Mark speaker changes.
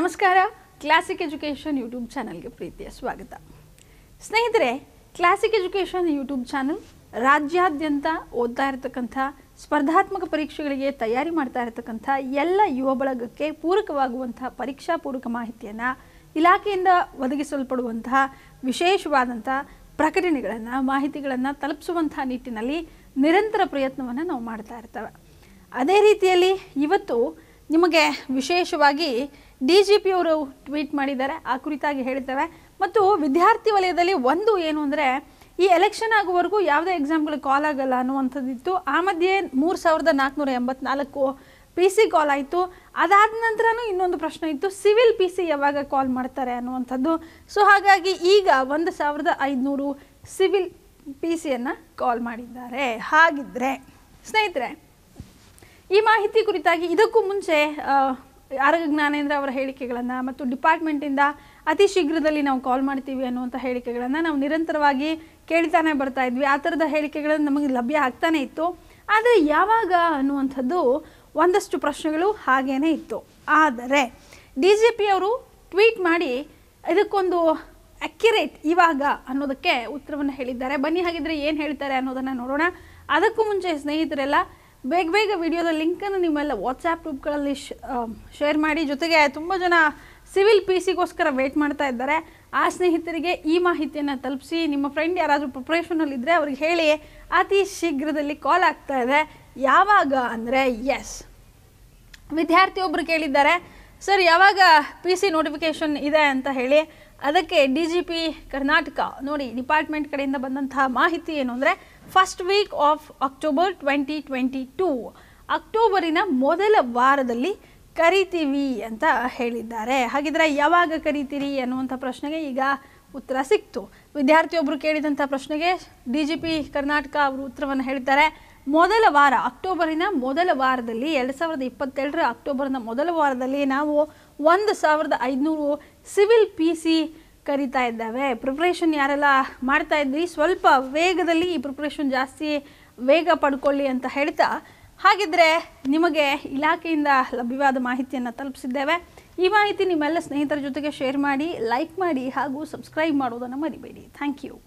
Speaker 1: ನಮಸ್ಕಾರ classic education YouTube ಚಾನಲ್ಗೆ ಪ್ರೀತಿಯ ಸ್ವಾಗತ ಸ್ನೇಹಿತರೆ ಕ್ಲಾಸಿಕ್ ಎಜುಕೇಷನ್ ಯೂಟ್ಯೂಬ್ ಚಾನಲ್ ರಾಜ್ಯಾದ್ಯಂತ ಓದ್ತಾ ಇರತಕ್ಕಂಥ ಸ್ಪರ್ಧಾತ್ಮಕ ಪರೀಕ್ಷೆಗಳಿಗೆ ತಯಾರಿ ಮಾಡ್ತಾ ಇರತಕ್ಕಂಥ ಎಲ್ಲ ಯುವ ಬಳಗಕ್ಕೆ ಪೂರಕವಾಗುವಂಥ ಪರೀಕ್ಷಾ ಪೂರಕ ಮಾಹಿತಿಯನ್ನು ಇಲಾಖೆಯಿಂದ ಒದಗಿಸಲ್ಪಡುವಂತಹ ವಿಶೇಷವಾದಂಥ ಪ್ರಕಟಣೆಗಳನ್ನು ಮಾಹಿತಿಗಳನ್ನು ತಲುಪಿಸುವಂಥ ನಿಟ್ಟಿನಲ್ಲಿ ನಿರಂತರ ಪ್ರಯತ್ನವನ್ನು ನಾವು ಮಾಡ್ತಾ ಇರ್ತವೆ ಅದೇ ರೀತಿಯಲ್ಲಿ ಇವತ್ತು ನಿಮಗೆ ವಿಶೇಷವಾಗಿ ಡಿ ಜಿ ಪಿ ಅವರು ಟ್ವೀಟ್ ಮಾಡಿದ್ದಾರೆ ಆ ಕುರಿತಾಗಿ ಹೇಳ್ತೇವೆ ಮತ್ತು ವಿದ್ಯಾರ್ಥಿ ವಲಯದಲ್ಲಿ ಒಂದು ಏನು ಅಂದರೆ ಈ ಎಲೆಕ್ಷನ್ ಆಗುವವರೆಗೂ ಯಾವುದೇ ಎಕ್ಸಾಮ್ಗಳು ಕಾಲ್ ಆಗಲ್ಲ ಅನ್ನುವಂಥದ್ದಿತ್ತು ಆ ಮಧ್ಯೆ ಮೂರು ಸಾವಿರದ ನಾಲ್ಕುನೂರ ಎಂಬತ್ನಾಲ್ಕು ಪಿ ಸಿ ಕಾಲ್ ಆಯಿತು ಅದಾದ ನಂತರನೂ ಇನ್ನೊಂದು ಪ್ರಶ್ನೆ ಇತ್ತು ಸಿವಿಲ್ ಪಿ ಸಿ ಯಾವಾಗ ಕಾಲ್ ಮಾಡ್ತಾರೆ ಅನ್ನುವಂಥದ್ದು ಸೊ ಹಾಗಾಗಿ ಈಗ ಒಂದು ಸಾವಿರದ ಐದುನೂರು ಸಿವಿಲ್ ಪಿ ಸಿಯನ್ನು ಕಾಲ್ ಮಾಡಿದ್ದಾರೆ ಹಾಗಿದ್ದರೆ ಸ್ನೇಹಿತರೆ ಈ ಮಾಹಿತಿ ಕುರಿತಾಗಿ ಇದಕ್ಕೂ ಮುಂಚೆ ಆರೋಗ್ಯ ಜ್ಞಾನೇಂದ್ರ ಅವರ ಹೇಳಿಕೆಗಳನ್ನು ಮತ್ತು ಡಿಪಾರ್ಟ್ಮೆಂಟಿಂದ ಅತಿ ಶೀಘ್ರದಲ್ಲಿ ನಾವು ಕಾಲ್ ಮಾಡ್ತೀವಿ ಅನ್ನುವಂಥ ಹೇಳಿಕೆಗಳನ್ನು ನಾವು ನಿರಂತರವಾಗಿ ಕೇಳ್ತಾನೆ ಬರ್ತಾ ಇದ್ವಿ ಆ ಥರದ ಹೇಳಿಕೆಗಳನ್ನು ನಮಗೆ ಲಭ್ಯ ಆಗ್ತಾನೆ ಇತ್ತು ಆದರೆ ಯಾವಾಗ ಅನ್ನುವಂಥದ್ದು ಒಂದಷ್ಟು ಪ್ರಶ್ನೆಗಳು ಹಾಗೇ ಇತ್ತು ಆದರೆ ಡಿ ಜಿ ಪಿ ಅವರು ಟ್ವೀಟ್ ಮಾಡಿ ಇದಕ್ಕೊಂದು ಅಕ್ಯುರೇಟ್ ಇವಾಗ ಅನ್ನೋದಕ್ಕೆ ಉತ್ತರವನ್ನು ಹೇಳಿದ್ದಾರೆ ಬನ್ನಿ ಹಾಗಿದ್ರೆ ಏನು ಹೇಳ್ತಾರೆ ಅನ್ನೋದನ್ನು ನೋಡೋಣ ಅದಕ್ಕೂ ಮುಂಚೆ ಸ್ನೇಹಿತರೆಲ್ಲ ಬೇಗ ಬೇಗ ವಿಡಿಯೋದ ಲಿಂಕನ್ನು ನಿಮ್ಮೆಲ್ಲ ವಾಟ್ಸಾಪ್ ಗ್ರೂಪ್ಗಳಲ್ಲಿ ಶೇರ್ ಮಾಡಿ ಜೊತೆಗೆ ತುಂಬ ಜನ ಸಿವಿಲ್ ಪಿ ಸಿಗೋಸ್ಕರ ವೇಟ್ ಮಾಡ್ತಾ ಇದ್ದಾರೆ ಆ ಸ್ನೇಹಿತರಿಗೆ ಈ ಮಾಹಿತಿಯನ್ನು ತಲುಪಿಸಿ ನಿಮ್ಮ ಫ್ರೆಂಡ್ ಯಾರಾದರೂ ಇದ್ದರೆ ಅವ್ರಿಗೆ ಹೇಳಿ ಅತಿ ಶೀಘ್ರದಲ್ಲಿ ಕಾಲ್ ಆಗ್ತಾ ಇದೆ ಯಾವಾಗ ಅಂದರೆ ಎಸ್ ವಿದ್ಯಾರ್ಥಿಯೊಬ್ಬರು ಕೇಳಿದ್ದಾರೆ ಸರ್ ಯಾವಾಗ ಪಿ ಸಿ ನೋಟಿಫಿಕೇಷನ್ ಇದೆ ಅಂತ ಹೇಳಿ ಅದಕ್ಕೆ ಡಿ ಜಿ ಪಿ ಕರ್ನಾಟಕ ನೋಡಿ ಡಿಪಾರ್ಟ್ಮೆಂಟ್ ಕಡೆಯಿಂದ ಬಂದಂತಹ ಮಾಹಿತಿ ಏನು ಅಂದರೆ first week of October twenty twenty two ಅಕ್ಟೋಬರಿನ ಮೊದಲ ವಾರದಲ್ಲಿ ಕರಿತೀವಿ ಅಂತ ಹೇಳಿದ್ದಾರೆ ಹಾಗಿದ್ರೆ ಯಾವಾಗ ಕರಿತೀರಿ ಅನ್ನುವಂಥ ಪ್ರಶ್ನೆಗೆ ಈಗ ಉತ್ತರ ಸಿಕ್ತು ವಿದ್ಯಾರ್ಥಿಯೊಬ್ಬರು ಕೇಳಿದಂಥ ಪ್ರಶ್ನೆಗೆ ಡಿ ಜಿ ಪಿ ಕರ್ನಾಟಕ ಅವರು ಉತ್ತರವನ್ನು ಹೇಳ್ತಾರೆ ಮೊದಲ ವಾರ ಅಕ್ಟೋಬರಿನ ಮೊದಲ ವಾರದಲ್ಲಿ ಎರಡು ಸಾವಿರದ ಇಪ್ಪತ್ತೆರಡರ ಅಕ್ಟೋಬರ್ನ ಮೊದಲ ವಾರದಲ್ಲಿ ನಾವು ಒಂದು ಸಾವಿರದ ಐದುನೂರು ಸಿವಿಲ್ ಪಿ ಸಿ ಕರಿತಾ ಇದ್ದಾವೆ ಪ್ರಿಪ್ರೇಷನ್ ಯಾರೆಲ್ಲ ಮಾಡ್ತಾ ಇದ್ರಿ ಸ್ವಲ್ಪ ವೇಗದಲ್ಲಿ ಈ ಪ್ರಿಪ್ರೇಷನ್ ಜಾಸ್ತಿ ವೇಗ ಪಡ್ಕೊಳ್ಳಿ ಅಂತ ಹೇಳ್ತಾ ಹಾಗಿದ್ರೆ ನಿಮಗೆ ಇಲಾಖೆಯಿಂದ ಲಭ್ಯವಾದ ಮಾಹಿತಿಯನ್ನು ತಲುಪಿಸಿದ್ದೇವೆ ಈ ಮಾಹಿತಿ ನಿಮ್ಮೆಲ್ಲ ಸ್ನೇಹಿತರ ಜೊತೆಗೆ ಶೇರ್ ಮಾಡಿ ಲೈಕ್ ಮಾಡಿ ಹಾಗೂ ಸಬ್ಸ್ಕ್ರೈಬ್ ಮಾಡೋದನ್ನು ಮರಿಬೇಡಿ ಥ್ಯಾಂಕ್ ಯು